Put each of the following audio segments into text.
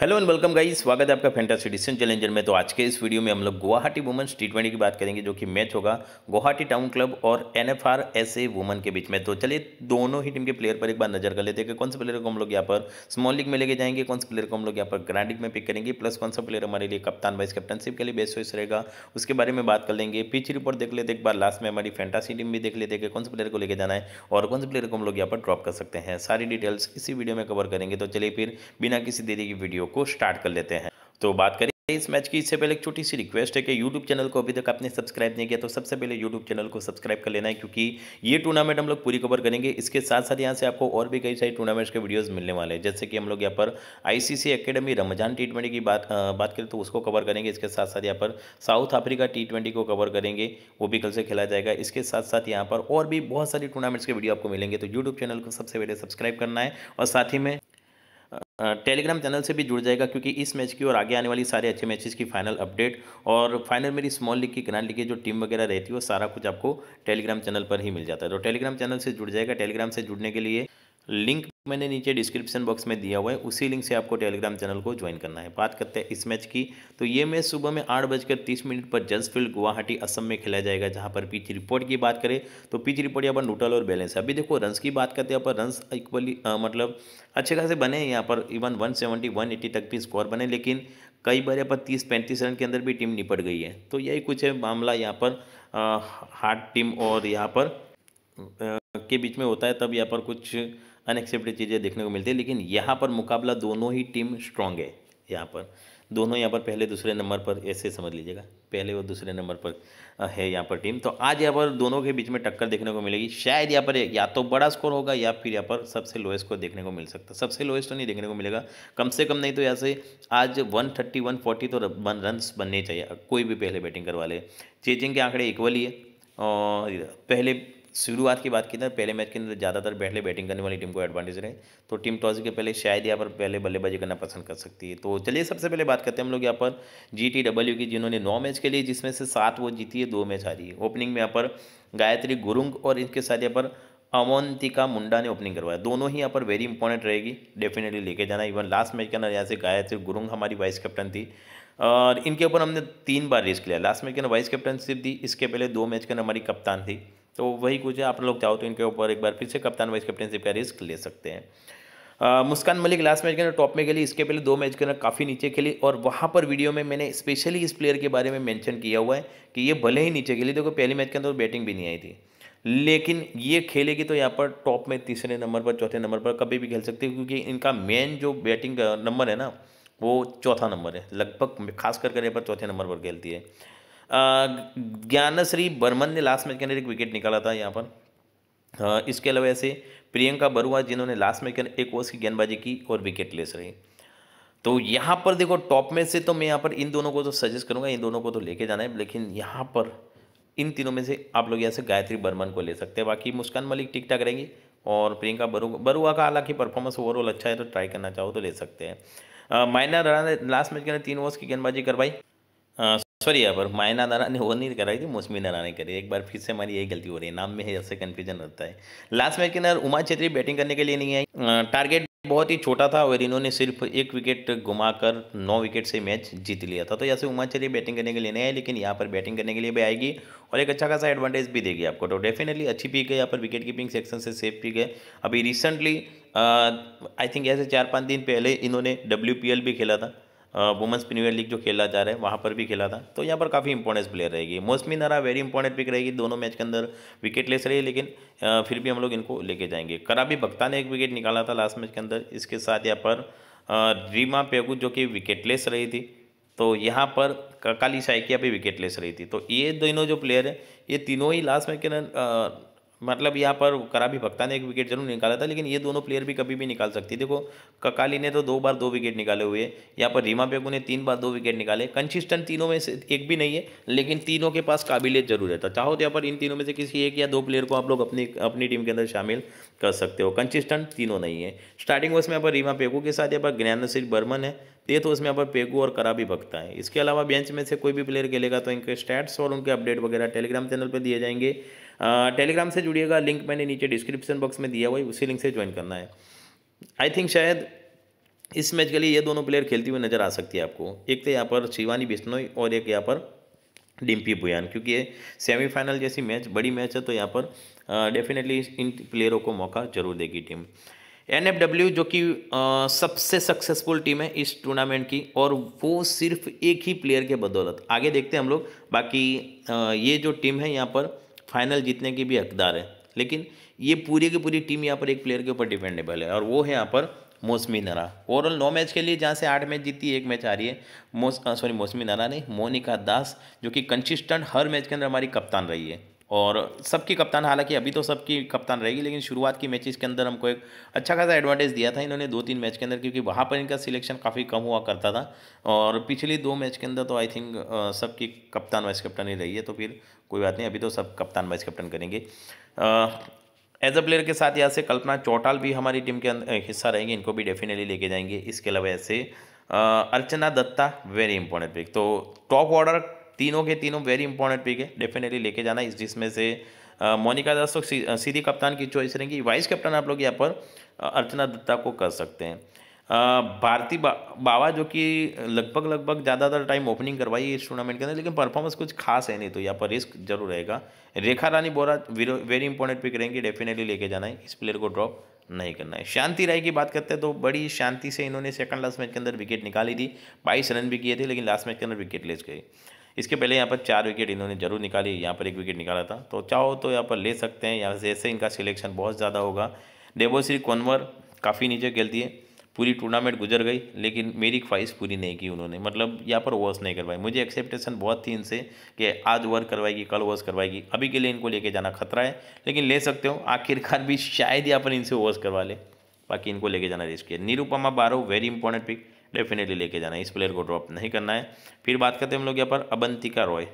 hello and welcome guys स्वागत है आपका फैंटासी डिसन चैलेंजर में तो आज के इस वीडियो में हम लोग गुवाहाटी वुमेंस टी ट्वेंटी की बात करेंगे जो कि मैच होगा गुवाहाटी टाउन क्लब और N F R S A women के बीच में तो चलिए दोनों ही टीम के प्लेयर पर एक बार नजर कर लेते हैं कि कौन से प्लेयर को हम लोग यहाँ पर स्मॉल लीग में लेके जाएंगे कौन से प्लेयर को हम लोग यहाँ पर ग्रैंड लीग में पिक करेंगे प्लस कौन सा प्लेयर हमारे लिए कप्तान वाइस कप्टनशिप के लिए बेस्ट चॉइस रहेगा उसके बारे में बात कर लेंगे पिच रिपोर्ट देख लेते एक बार लास्ट में हमारी फैंटासी टीम भी देख लेते कि कौन से प्लेयर को लेकर जाना है और कौन से प्लेयर को हम लोग यहाँ पर ड्रॉप कर सकते हैं सारी डिटेल्स इसी वीडियो में कवर करेंगे तो चलिए फिर बिना किसी देरी की वीडियो को स्टार्ट कर लेते हैं तो बात करें इस मैच की इससे पहले एक छोटी सी रिक्वेस्ट है कि यूट्यूब चैनल को अभी तक आपने सब्सक्राइब नहीं किया तो सबसे पहले यूट्यूब चैनल को सब्सक्राइब कर लेना है क्योंकि ये टूर्नामेंट हम लोग पूरी कवर करेंगे इसके साथ साथ यहाँ से आपको और भी कई सारी टूर्नामेंट्स के वीडियोस मिलने वाले हैं जैसे कि हम लोग यहाँ पर आईसीसी एकेडमी रमजान टी की बात आ, बात करें तो उसको कवर करेंगे इसके साथ साथ यहाँ पर साउथ अफ्रीका टी को कवर करेंगे वो भी कल से खेला जाएगा इसके साथ साथ यहाँ पर और भी बहुत सारी टूर्नामेंट्स के वीडियो आपको मिलेंगे तो यूट्यूब चैनल को सबसे पहले सब्सक्राइब करना है और साथ ही में टेलीग्राम चैनल से भी जुड़ जाएगा क्योंकि इस मैच की और आगे आने वाली सारे अच्छे मैचेस की फाइनल अपडेट और फाइनल मेरी स्मॉल लीग की ग्रैंड लीग की जो टीम वगैरह रहती है वो सारा कुछ आपको टेलीग्राम चैनल पर ही मिल जाता है तो टेलीग्राम चैनल से जुड़ जाएगा टेलीग्राम से जुड़ने के लिए लिंक मैंने नीचे डिस्क्रिप्शन बॉक्स में दिया हुआ है उसी लिंक से आपको टेलीग्राम चैनल को ज्वाइन करना है बात करते हैं इस मैच की तो ये मैच सुबह में आठ बजकर तीस मिनट पर जल्सफील्ड गुवाहाटी असम में खेला जाएगा जहाँ पर पिच रिपोर्ट की बात करें तो पिच रिपोर्ट यहाँ पर नोटल और बैलेंस है अभी देखो रन्स की बात करते हैं यहाँ पर रन्स इक्वली मतलब अच्छे खासे बने यहाँ पर even one seventy one eighty तक भी स्कोर बने लेकिन कई बार यहाँ पर तीस पैंतीस रन के अंदर भी टीम निपट गई है तो यही कुछ है मामला यहाँ पर हार्ड टीम और यहाँ पर के बीच में होता है तब यहाँ पर कुछ अनएक्सेप्टेड चीज़ें देखने को मिलती है लेकिन यहाँ पर मुकाबला दोनों ही टीम स्ट्रांग है यहाँ पर दोनों यहाँ पर पहले दूसरे नंबर पर ऐसे समझ लीजिएगा पहले और दूसरे नंबर पर है यहाँ पर टीम तो आज यहाँ पर दोनों के बीच में टक्कर देखने को मिलेगी शायद यहाँ पर या तो बड़ा स्कोर होगा या फिर यहाँ पर सबसे लोएस्ट को देखने को मिल सकता है सबसे लोएस्ट तो नहीं देखने को मिलेगा कम से कम नहीं तो यहाँ से आज वन थर्टी वन फोर्टी तो वन रन बनने चाहिए कोई भी पहले बैटिंग करवा ले चेजिंग के आंकड़े इक्वली है और पहले शुरुआत की बात की ना पहले मैच के अंदर ज़्यादातर बैठले बैटिंग करने वाली टीम को एडवांटेज रहे तो टीम टॉस के पहले शायद यहाँ पर पहले बल्लेबाजी करना पसंद कर सकती है तो चलिए सबसे पहले बात करते हैं हम लोग यहाँ पर जी टी डब्ल्यू की जिन्होंने नौ मैच के लिए जिसमें से सात वो जीती है दो मैच हारी है ओपनिंग में यहाँ पर गायत्री गुरुंग और इनके साथ यहाँ पर अवंतिका मुंडा ने ओपनिंग करवाया दोनों ही यहाँ पर वेरी इंपॉर्टेंट रहेगी डेफिनेटली लेके जाना इवन लास्ट मैच के अंदर यहाँ से गायत्री गुरुंग हमारी वाइस कैप्टन थी और इनके ऊपर हमने तीन बार रिस्क लिया लास्ट मैच के अंदर वाइस कैप्टनशिप दी इसके पहले दो मैच के अंदर हमारी कप्तान थी तो वही कुछ है आप लोग चाहो तो इनके ऊपर एक बार फिर से कप्तान वाइस कैप्टनशिप का रिस्क ले सकते हैं मुस्कान मलिक लास्ट मैच के अंदर टॉप में खेली इसके पहले दो मैच के अंदर काफ़ी नीचे खेली और वहाँ पर वीडियो में मैंने स्पेशली इस प्लेयर के बारे में मेंशन किया हुआ है कि ये भले ही नीचे खेली देखो पहले मैच के अंदर बैटिंग भी नहीं आई थी लेकिन ये खेलेगी तो यहाँ पर टॉप में तीसरे नंबर पर चौथे नंबर पर कभी भी खेल सकती है क्योंकि इनका मेन जो बैटिंग नंबर है ना वो चौथा नंबर है लगभग खास करके यहाँ पर चौथे नंबर पर खेलती है ज्ञानश्री बर्मन ने लास्ट मैच के अंदर एक विकेट निकाला था यहाँ पर इसके अलावा ऐसे प्रियंका बरुआ जिन्होंने लास्ट मैच के अंदर एक ओवर्स की गेंदबाजी की और विकेट लेस रही तो यहाँ पर देखो टॉप में से तो मैं यहाँ पर इन दोनों को तो सजेस्ट करूँगा इन दोनों को तो लेके जाना है लेकिन यहाँ पर इन तीनों में से आप लोग यहाँ से गायत्री बर्मन को ले सकते हैं बाकी मुस्कान मलिक ठीक ठाक रहेंगी और प्रियंका बरु बरुआ का हालांकि परफॉर्मेंस ओवरऑल अच्छा है तो ट्राई करना चाहो तो ले सकते हैं मायना राणा ने लास्ट मैच के अंदर तीन ओवर्स की गेंदबाजी करवाई सॉरी यहाँ पर मायना नाना ने वो नहीं कराई थी मौसमी नारा ने करी एक बार फिर से हमारी यही गलती हो रही है नाम में है ऐसे कन्फ्यूजन रहता है लास्ट मैच के अंदर उमा छेत्री बैटिंग करने के लिए नहीं आई टारगेट बहुत ही छोटा था और इन्होंने सिर्फ एक विकेट घुमाकर नौ विकेट से मैच जीत लिया था तो यहाँ से उमा छेत्री बैटिंग करने के लिए नहीं आई लेकिन यहाँ पर बैटिंग करने के लिए भी आएगी और एक अच्छा खासा एडवांटेज भी देगी आपको तो डेफिनेटली अच्छी पीक है यहाँ पर विकेट कीपिंग सेक्शन से सेफ पीक है अभी रिसेंटली आई थिंक ऐसे चार पाँच दिन पहले इन्होंने डब्ल्यू भी खेला था वुमेंस प्रीमियर लीग जो खेला जा रहा है वहाँ पर भी खेला था तो यहाँ पर काफ़ी इंपॉर्टेंस प्लेयर रहेगी मौसमी नारा वेरी इंपॉर्टेंट पिक रहेगी दोनों मैच के अंदर विकेट लेस रही लेकिन फिर भी हम लोग इनको लेके जाएंगे कराबी भक्ता ने एक विकेट निकाला था लास्ट मैच के अंदर इसके साथ यहाँ पर रीमा पेगू जो कि लेस रही थी तो यहाँ पर काली साइकिया भी विकेट लेस रही थी तो ये दोनों जो प्लेयर हैं ये तीनों ही लास्ट मैच के अंदर मतलब यहाँ पर कराबी भक्ता ने एक विकेट जरूर निकाला था लेकिन ये दोनों प्लेयर भी कभी भी निकाल सकती है देखो ककाली ने तो दो बार दो विकेट निकाले हुए यहाँ पर रीमा बेगू ने तीन बार दो विकेट निकाले कंसिस्टेंट तीनों में से एक भी नहीं है लेकिन तीनों के पास काबिलियत जरूर है तो चाहो तो यहाँ पर इन तीनों में से किसी एक या दो प्लेयर को आप लोग अपनी अपनी टीम के अंदर शामिल कर सकते हो कंसिस्टेंट तीनों नहीं है स्टार्टिंग में यहाँ पर रीमा पेगू के साथ यहाँ पर ज्ञानशील बर्मन है तो ये तो उसमें यहाँ पर पेगू और करा भी भगता है इसके अलावा बेंच में से कोई भी प्लेयर खेलेगा तो इनके स्टैट्स और उनके अपडेट वगैरह टेलीग्राम चैनल पर दिए जाएंगे टेलीग्राम से जुड़िएगा लिंक मैंने नीचे डिस्क्रिप्शन बॉक्स में दिया हुआ है उसी लिंक से ज्वाइन करना है आई थिंक शायद इस मैच के लिए ये दोनों प्लेयर खेलती हुई नजर आ सकती है आपको एक तो यहाँ पर शिवानी बिश्नोई और एक यहाँ पर डिम्पी बुयान क्योंकि ये सेमीफाइनल जैसी मैच बड़ी मैच है तो यहाँ पर डेफिनेटली इन प्लेयरों को मौका जरूर देगी टीम एन जो कि सबसे सक्सेसफुल टीम है इस टूर्नामेंट की और वो सिर्फ एक ही प्लेयर के बदौलत आगे देखते हैं हम लोग बाकी आ, ये जो टीम है यहाँ पर फाइनल जीतने की भी हकदार है लेकिन ये पूरी की पूरी टीम यहाँ पर एक प्लेयर के ऊपर डिपेंडेबल है और वो है यहाँ पर मौसमी नरा ओवरऑल नौ मैच के लिए जहाँ से आठ मैच जीती एक मैच आ रही है मोस सॉरी मौसमी नरा नहीं मोनिका दास जो कि कंसिस्टेंट हर मैच के अंदर हमारी कप्तान रही है और सबकी कप्तान हालांकि अभी तो सबकी कप्तान रहेगी लेकिन शुरुआत की मैचेस के अंदर हमको एक अच्छा खासा एडवांटेज दिया था इन्होंने दो तीन मैच के अंदर क्योंकि वहाँ पर इनका सिलेक्शन काफ़ी कम हुआ करता था और पिछले दो मैच के अंदर तो आई थिंक सबकी कप्तान वाइस कप्तान ही रही है तो फिर कोई बात नहीं अभी तो सब कप्तान वाइस कप्तान करेंगे एज अ प्लेयर के साथ यहाँ से कल्पना चौटाल भी हमारी टीम के अंदर हिस्सा रहेंगे इनको भी डेफिनेटली लेके जाएंगे इसके अलावा ऐसे Archana Datta very important pick तो टॉप ऑर्डर तीनों के तीनों वेरी इंपॉर्टेंट पिक है डेफिनेटली लेके जाना इस जिसमें से मोनिका दास तो सीधी कप्तान की चॉइस रहेंगी वाइस कैप्टन आप लोग यहाँ पर अर्चना दत्ता को कर सकते हैं भारती बा, बाबा जो कि लगभग लगभग ज़्यादातर टाइम ओपनिंग करवाई इस टूर्नामेंट के अंदर लेकिन परफॉर्मेंस कुछ खास है नहीं तो यहाँ पर रिस्क जरूर रहेगा Rekha Rani Bora very important pick रहेंगी डेफिनेटली लेके जाना है इस प्लेयर को ड्रॉप नहीं करना है शांति राय की बात करते हैं तो बड़ी शांति से इन्होंने सेकंड लास्ट मैच के अंदर विकेट निकाली थी बाईस रन भी किए थे लेकिन लास्ट मैच के अंदर विकेट ले गई इसके पहले यहाँ पर चार विकेट इन्होंने जरूर निकाली यहाँ पर एक विकेट निकाला था तो चाहो तो यहाँ पर ले सकते हैं यहाँ से ऐसे इनका सिलेक्शन बहुत ज़्यादा होगा देवोश्री कन्वर काफ़ी नीचे खेलती है पूरी टूर्नामेंट गुजर गई लेकिन मेरी ख्वाहिश पूरी नहीं की उन्होंने मतलब यहाँ पर ओवर्स नहीं करवाई मुझे एक्सेप्टेशन बहुत थी इनसे कि आज ओवर करवाएगी कल ओवर्स करवाएगी अभी के लिए इनको लेके जाना खतरा है लेकिन ले सकते हो आखिरकार भी शायद यहाँ पर इनसे ओवर्स करवा ले बाकी इनको लेके जाना रिस्क है निरुपमा बारो वेरी इंपॉर्टेंट पिक डेफिनेटली लेके जाना है इस प्लेयर को ड्रॉप नहीं करना है फिर बात करते हैं हम लोग यहाँ पर अबंतिका रॉय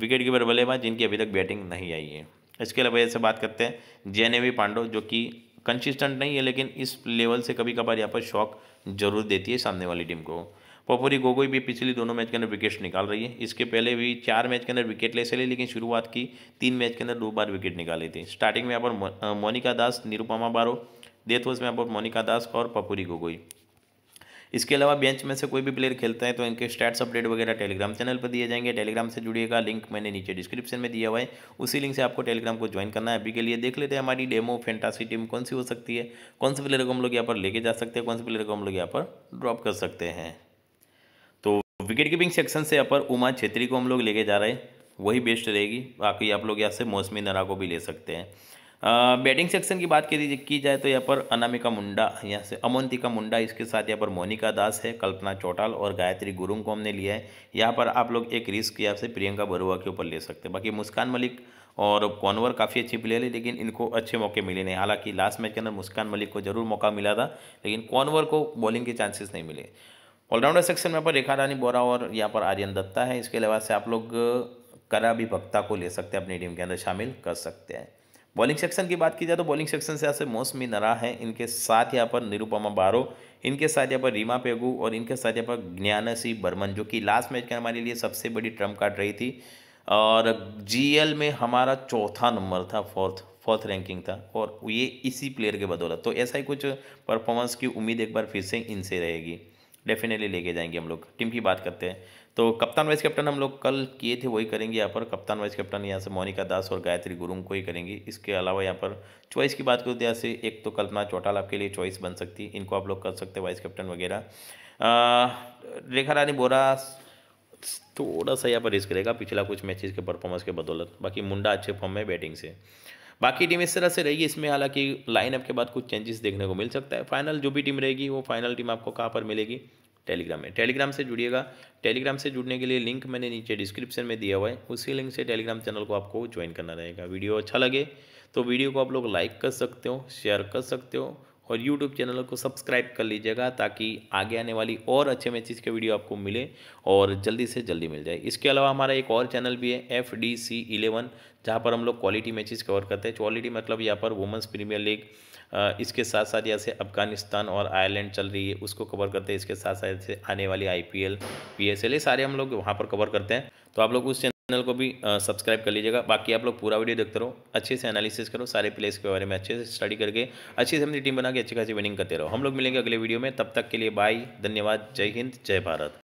विकेट कीपर बल्लेबाज जिनकी अभी तक बैटिंग नहीं आई है इसके अलावा ऐसे बात करते हैं जेनेवी पांडो जो कि कंसिस्टेंट नहीं है लेकिन इस लेवल से कभी कभार यहाँ पर शौक जरूर देती है सामने वाली टीम को पपोरी गोगोई भी पिछली दोनों मैच के अंदर विकेट्स निकाल रही है इसके पहले भी चार मैच के अंदर विकेट ले चले लेकिन शुरुआत की तीन मैच के अंदर दो बार विकेट निकाली थी स्टार्टिंग में यहाँ पर मोनिका दास निरुपमा बारो डेथ में यहाँ पर मोनिका दास और पपूरी गोगोई इसके अलावा बेंच में से कोई भी प्लेयर खेलता है तो इनके स्टैट्स अपडेट वगैरह टेलीग्राम चैनल पर दिए जाएंगे टेलीग्राम से जुड़िएगा लिंक मैंने नीचे डिस्क्रिप्शन में दिया हुआ है उसी लिंक से आपको टेलीग्राम को ज्वाइन करना है अभी के लिए देख लेते हैं हमारी डेमो फेंटासी टीम कौन सी हो सकती है कौन से प्लेयर को हम लोग यहाँ पर लेके जा सकते हैं कौन से प्लेयर को हम लोग यहाँ पर ड्रॉप कर सकते हैं तो विकेट कीपिंग सेक्शन से यहाँ पर उमा छेत्री को हम लोग लेके जा रहे हैं वही बेस्ट रहेगी बाकी आप लोग यहाँ से मौसमी नरा को भी ले सकते हैं बैटिंग सेक्शन की बात की की जाए तो यहाँ पर अनामिका मुंडा यहाँ से अमोन्तिका मुंडा इसके साथ यहाँ पर मोनिका दास है कल्पना चौटाल और गायत्री गुरुंग को हमने लिया है यहाँ पर आप लोग एक रिस्क यहाँ से प्रियंका बरुआ के ऊपर ले सकते हैं बाकी मुस्कान मलिक और कॉनवर काफ़ी अच्छी प्लेयर है लेकिन इनको अच्छे मौके मिले नहीं हालांकि लास्ट मैच के अंदर मुस्कान मलिक को जरूर मौका मिला था लेकिन कॉनवर को बॉलिंग के चांसेस नहीं मिले ऑलराउंडर सेक्शन में पर रेखा रानी बोरा और यहाँ पर आर्यन दत्ता है इसके अलावा से आप लोग करा भी भक्ता को ले सकते हैं अपनी टीम के अंदर शामिल कर सकते हैं बॉलिंग सेक्शन की बात की जाए तो बॉलिंग सेक्शन से यहाँ से मौसमी नरा है इनके साथ यहाँ पर निरुपमा बारो इनके साथ यहाँ पर रीमा पेगू और इनके साथ यहाँ पर सी बर्मन जो कि लास्ट मैच के हमारे लिए सबसे बड़ी ट्रम्प कार्ड रही थी और जीएल में हमारा चौथा नंबर था फोर्थ फोर्थ रैंकिंग था और ये इसी प्लेयर के बदौलत तो ऐसा ही कुछ परफॉर्मेंस की उम्मीद एक बार फिर से इनसे रहेगी डेफिनेटली लेके जाएंगे हम लोग टीम की बात करते हैं तो कप्तान वाइस कैप्टन हम लोग कल किए थे वही करेंगे यहाँ पर कप्तान वाइस कैप्टन यहाँ से मोनिका दास और गायत्री गुरुंग को ही करेंगे इसके अलावा यहाँ पर चॉइस की बात करते तो यहाँ से एक तो कल्पना चौटाल आपके लिए चॉइस बन सकती है इनको आप लोग कर सकते हैं वाइस कैप्टन वगैरह रेखा रानी बोरा थोड़ा सा यहाँ पर रिस्क रहेगा पिछला कुछ मैचेज़ के परफॉर्मेंस के बदौलत बाकी मुंडा अच्छे फॉर्म में बैटिंग से बाकी टीम इस तरह से रहेगी इसमें हालांकि लाइनअप के बाद कुछ चेंजेस देखने को मिल सकता है फाइनल जो भी टीम रहेगी वो फाइनल टीम आपको कहाँ पर मिलेगी टेलीग्राम में टेलीग्राम से जुड़िएगा टेलीग्राम से जुड़ने के लिए लिंक मैंने नीचे डिस्क्रिप्शन में दिया हुआ है उसी लिंक से टेलीग्राम चैनल को आपको ज्वाइन करना रहेगा वीडियो अच्छा लगे तो वीडियो को आप लोग लाइक कर सकते हो शेयर कर सकते हो और यूट्यूब चैनल को सब्सक्राइब कर लीजिएगा ताकि आगे आने वाली और अच्छे मैचेस के वीडियो आपको मिले और जल्दी से जल्दी मिल जाए इसके अलावा हमारा एक और चैनल भी है एफ डी सी इलेवन जहाँ पर हम लोग क्वालिटी मैचेस कवर करते हैं क्वालिटी मतलब यहाँ पर वुमेंस प्रीमियर लीग इसके साथ साथ जैसे अफगानिस्तान और आयरलैंड चल रही है उसको कवर करते हैं इसके साथ साथ जैसे आने वाली I P L P S L ये सारे हम लोग वहाँ पर कवर करते हैं तो आप लोग उस चैनल को भी सब्सक्राइब कर लीजिएगा बाकी आप लोग पूरा वीडियो देखते रहो अच्छे से एनालिसिस करो सारे प्लेस के बारे में अच्छे से स्टडी करके अच्छी से अपनी टीम बना के अच्छी खासी विनिंग करते रहो हम लोग मिलेंगे अगले वीडियो में तब तक के लिए बाय धन्यवाद जय हिंद जय भारत